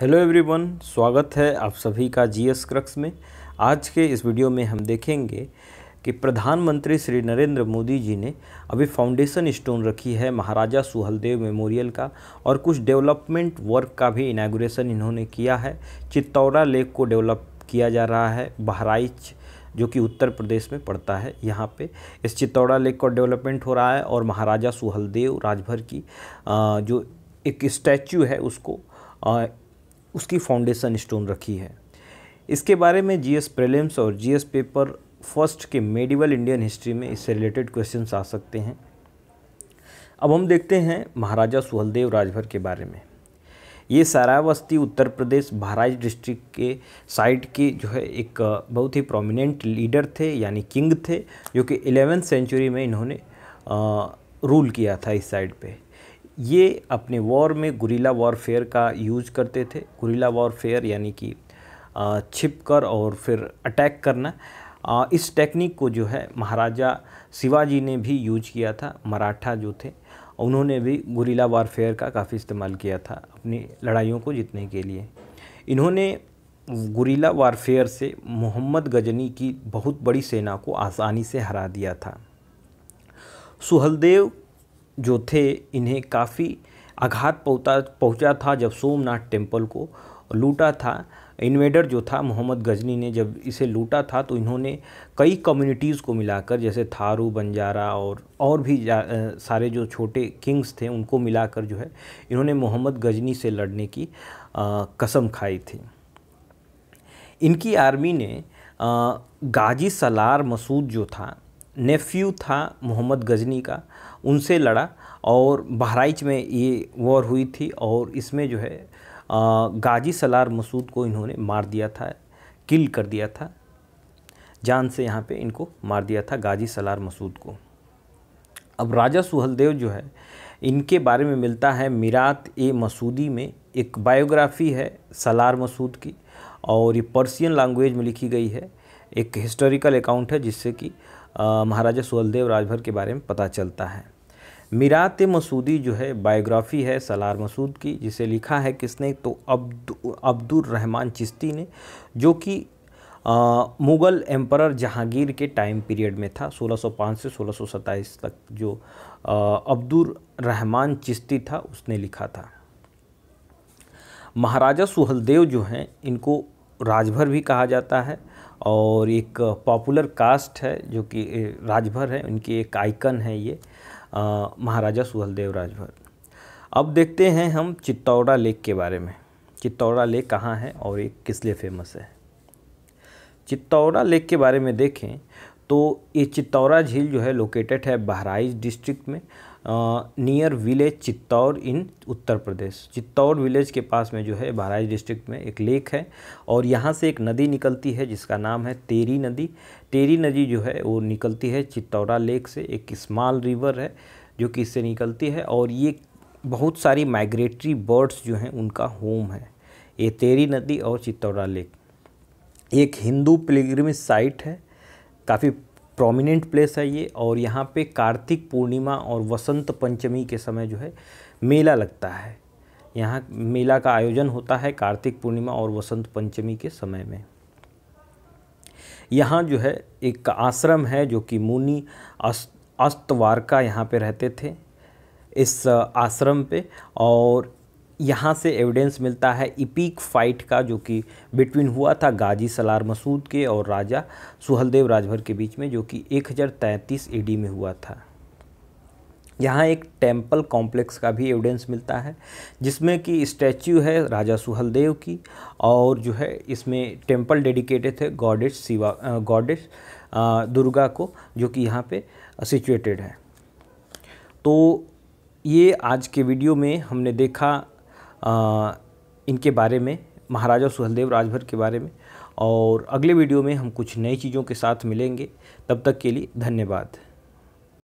hello everyone स्वागत है आप सभी का जीएस क्रक्स में आज के इस वीडियो में हम देखेंगे कि प्रधानमंत्री श्री नरेंद्र मोदी जी ने अभी फाउंडेशन स्टोन रखी है महाराजा सुहलदेव मेमोरियल का और कुछ डेवलपमेंट वर्क का भी इनाग्रेशन इन्होंने किया है चित्तौड़ा लेक को डेवलप किया जा रहा है बहराइच जो कि उत्तर प्रदेश में पड़ता है यहाँ पे इस चित्तौड़ा लेक का डेवलपमेंट हो रहा है और महाराजा सुहलदेव राजभर की जो एक स्टैचू है उसको उसकी फाउंडेशन स्टोन रखी है इसके बारे में जीएस प्रीलिम्स और जीएस पेपर फर्स्ट के मेडिवल इंडियन हिस्ट्री में इससे रिलेटेड क्वेश्चन आ सकते हैं अब हम देखते हैं महाराजा सुहलदेव राजभर के बारे में ये सारावस्ती उत्तर प्रदेश बहराइच डिस्ट्रिक्ट के साइड के जो है एक बहुत ही प्रोमिनेंट लीडर थे यानी किंग थे जो कि एलेवेंथ सेंचुरी में इन्होंने आ, रूल किया था इस साइड पे ये अपने वॉर में गुरीला वॉरफेयर का यूज करते थे गुरीला वॉरफेयर यानी कि छिप कर और फिर अटैक करना इस टेक्निक को जो है महाराजा शिवाजी ने भी यूज किया था मराठा जो थे उन्होंने भी गुरीला वारफेयर का काफ़ी इस्तेमाल किया था अपनी लड़ाइयों को जीतने के लिए इन्होंने गुरीला वारफेयर से मोहम्मद गजनी की बहुत बड़ी सेना को आसानी से हरा दिया था सुहलदेव जो थे इन्हें काफ़ी आघात पहुँचा पहुँचा था जब सोमनाथ टेम्पल को लूटा था इन्वेडर जो था मोहम्मद गजनी ने जब इसे लूटा था तो इन्होंने कई कम्युनिटीज़ को मिलाकर जैसे थारू बंजारा और और भी सारे जो छोटे किंग्स थे उनको मिलाकर जो है इन्होंने मोहम्मद गजनी से लड़ने की आ, कसम खाई थी इनकी आर्मी ने आ, गाजी सलार मसूद जो था नेफ्यू था मोहम्मद गजनी का उनसे लड़ा और बहराइच में ये वॉर हुई थी और इसमें जो है गाजी सलार मसूद को इन्होंने मार दिया था किल कर दिया था जान से यहाँ पे इनको मार दिया था गाजी सलार मसूद को अब राजा सुहलदेव जो है इनके बारे में मिलता है मीरात ए मसूदी में एक बायोग्राफी है सलार मसूद की और ये पर्सियन लैंग्वेज में लिखी गई है एक हिस्टोरिकल अकाउंट है जिससे कि महाराजा सुहलदेव राजभर के बारे में पता चलता है मीरात मसूदी जो है बायोग्राफी है सलार मसूद की जिसे लिखा है किसने तो अब्दु अब्दुल रहमान चिश्ती ने जो कि मुग़ल एम्पर जहांगीर के टाइम पीरियड में था 1605 से 1627 तक जो अब्दुल रहमान चिश्ती था उसने लिखा था महाराजा सुहलदेव जो हैं इनको राजभर भी कहा जाता है और एक पॉपुलर कास्ट है जो कि राजभर है उनकी एक आइकन है ये महाराजा सुहलदेव राजभर अब देखते हैं हम चित्तौड़ा लेक के बारे में चित्तौड़ा लेक कहाँ है और ये किस लिए फेमस है चित्तौड़ा लेक के बारे में देखें तो ये चित्तौड़ा झील जो है लोकेटेड है बहराइच डिस्ट्रिक्ट में near village Chittaur in Uttar Pradesh Chittaur village के पास में जो है बहराइच डिस्ट्रिक्ट में एक लेक है और यहाँ से एक नदी निकलती है जिसका नाम है तेरी नदी तेरी नदी जो है वो निकलती है चित्तौरा लेक से एक स्मॉल रिवर है जो कि इससे निकलती है और ये बहुत सारी माइग्रेटरी बर्ड्स जो हैं उनका होम है ये तेरी नदी और चित्तौरा लेक एक हिंदू पिलग्रमिज साइट है काफ़ी प्रोमिनेंट प्लेस है ये और यहाँ पे कार्तिक पूर्णिमा और वसंत पंचमी के समय जो है मेला लगता है यहाँ मेला का आयोजन होता है कार्तिक पूर्णिमा और वसंत पंचमी के समय में यहाँ जो है एक आश्रम है जो कि मुनि अस्त अस्तवार का यहाँ पे रहते थे इस आश्रम पे और यहाँ से एविडेंस मिलता है इपीक फाइट का जो कि बिटवीन हुआ था गाजी सलार मसूद के और राजा सुहलदेव राजभर के बीच में जो कि 1033 हज़ार में हुआ था यहाँ एक टेम्पल कॉम्प्लेक्स का भी एविडेंस मिलता है जिसमें कि स्टैच्यू है राजा सुहलदेव की और जो है इसमें टेम्पल डेडिकेटेड है गॉडेस शिवा गॉडेस दुर्गा को जो कि यहाँ पे सिचुएटेड है तो ये आज के वीडियो में हमने देखा इनके बारे में महाराजा सुहलदेव राजभर के बारे में और अगले वीडियो में हम कुछ नई चीज़ों के साथ मिलेंगे तब तक के लिए धन्यवाद